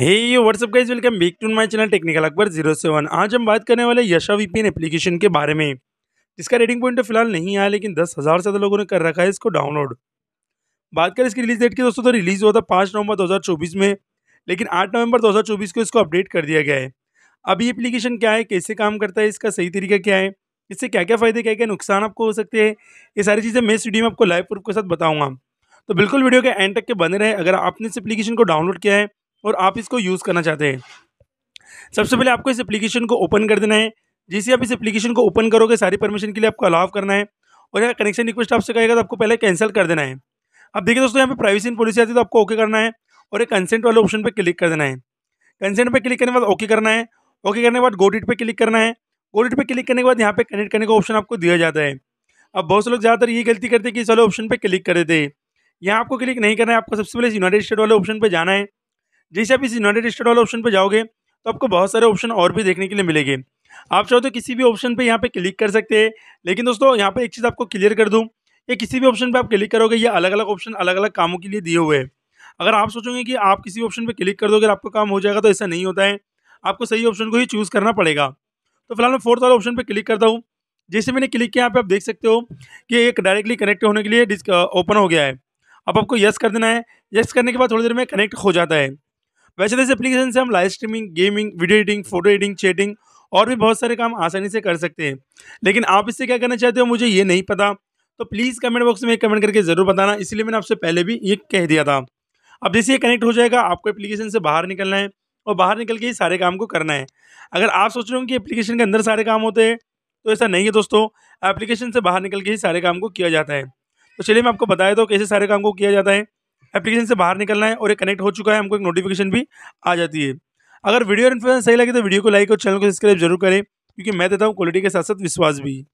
hey you what's up guys welcome back to my channel technical Akbar zero seven आज हम बात करने वाले यशा वीपीएन एप्लीकेशन के बारे में जिसका रेटिंग पॉइंट तो फिलहाल नहीं आया लेकिन दस हज़ार से ज़्यादा लोगों ने कर रखा है इसको डाउनलोड बात करें इसकी रिलीज डेट की दोस्तों तो रिलीज़ हुआ था पाँच नवंबर दो में लेकिन आठ नवंबर दो को इसको अपडेट कर दिया गया है अब ये एप्लीकेशन क्या है कैसे काम करता है इसका सही तरीका क्या है इससे क्या क्या फ़ायदे क्या क्या नुकसान आपको हो सकते हैं ये सारी चीज़ें मैं इस वीडियो में आपको लाइव प्रूफ के साथ बताऊँगा तो बिल्कुल वीडियो के एंड तक के बने रहे अगर आपने इस एप्लीकेशन को डाउनलोड किया है और आप इसको यूज़ करना चाहते हैं सबसे पहले आपको इस एप्लीकेशन को ओपन कर देना है जैसे आप इस एप्लीकेशन को ओपन करोगे सारी परमिशन के लिए आपको अलाव करना है और यहाँ कनेक्शन रिक्वेस्ट आपसे कहेगा तो आपको पहले कैंसिल कर देना है अब देखिए दोस्तों यहाँ पे प्राइवेसी एंड पॉलिसी आती है तो आपको ओके करना है और एक कंसेंट वाले ऑप्शन पर क्लिक कर देना है कंसेंट पर क्लिक करने के बाद ओके करना है ओके करने के बाद गोडिट पर क्लिक करना है गोडिट पर क्लिक करने के बाद यहाँ पर कनेक्ट करने का ऑप्शन आपको दिया जाता है अब बहुत से लोग ज़्यादातर ये गलती करते हैं कि इस वाले ऑप्शन पर क्लिक कर देते हैं यहाँ आपको क्लिक नहीं करना है आपको सबसे पहले यूनाइटेड स्टेट वाले ऑप्शन पर जाना है जैसे आप इस यूनाइटेड स्टेट वाले ऑप्शन पर जाओगे तो आपको बहुत सारे ऑप्शन और भी देखने के लिए मिलेंगे आप चाहो तो किसी भी ऑप्शन पर यहाँ पर क्लिक कर सकते हैं लेकिन दोस्तों यहाँ पर एक चीज़ आपको क्लियर कर दूँ ये किसी भी ऑप्शन पर आप क्लिक करोगे ये अलग अलग ऑप्शन अलग अलग कामों के लिए दिए हुए हैं अगर आप सोचोगे कि आप किसी ऑप्शन पर क्लिक कर दोगे आपका काम हो जाएगा तो ऐसा नहीं होता है आपको सही ऑप्शन को ही चूज़ करना पड़ेगा तो फिलहाल मैं फोर्थ वाले ऑप्शन पर क्लिक करता हूँ जैसे मैंने क्लिक किया यहाँ पर आप देख सकते हो कि एक डायरेक्टली कनेक्ट होने के लिए ओपन हो गया है अब आपको यस कर देना है यस करने के बाद थोड़ी देर में कनेक्ट हो जाता है वैसे तो इस एप्लीकेशन से हम live streaming gaming video editing photo editing chatting और भी बहुत सारे काम आसानी से कर सकते हैं लेकिन आप इससे क्या करना चाहते हो मुझे ये नहीं पता तो प्लीज़ कमेंट बॉक्स में कमेंट करके ज़रूर बताना इसलिए मैंने आपसे पहले भी ये कह दिया था अब जैसे ये कनेक्ट हो जाएगा आपको एप्लीकेशन से बाहर निकलना है और बाहर निकल के ही सारे काम को करना है अगर आप सोच रहे हो कि एप्लीकेशन के अंदर सारे काम होते हैं तो ऐसा नहीं है दोस्तों एप्लीकेशन से बाहर निकल के ही सारे काम को किया जाता है तो चलिए मैं आपको बताया तो कैसे सारे काम को किया जाता है एप्लीकेशन से बाहर निकलना है और ये कनेक्ट हो चुका है हमको एक नोटिफिकेशन भी आ जाती है अगर वीडियो इन्फॉर्मेशन सही लगे तो वीडियो को लाइक और चैनल को सब्सक्राइब जरूर करें क्योंकि मैं देता हूँ क्वालिटी के साथ साथ विश्वास भी